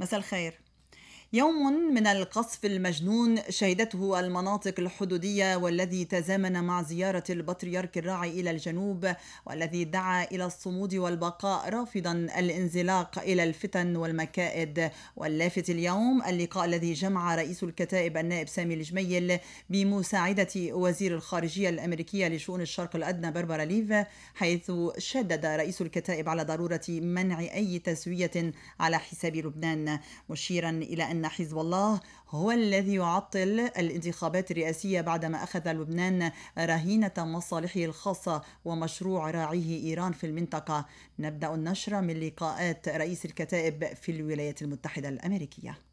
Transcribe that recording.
مساء الخير يوم من القصف المجنون شهدته المناطق الحدودية والذي تزامن مع زيارة البطريرك الراعي إلى الجنوب والذي دعا إلى الصمود والبقاء رافضا الانزلاق إلى الفتن والمكائد واللافت اليوم اللقاء الذي جمع رئيس الكتائب النائب سامي الجميل بمساعدة وزير الخارجية الأمريكية لشؤون الشرق الأدنى بربرا ليف حيث شدد رئيس الكتائب على ضرورة منع أي تسوية على حساب لبنان مشيرا إلى أن أن حزب الله هو الذي يعطل الانتخابات الرئاسية بعدما أخذ لبنان رهينة مصالحه الخاصة ومشروع راعيه إيران في المنطقة نبدأ النشر من لقاءات رئيس الكتائب في الولايات المتحدة الأمريكية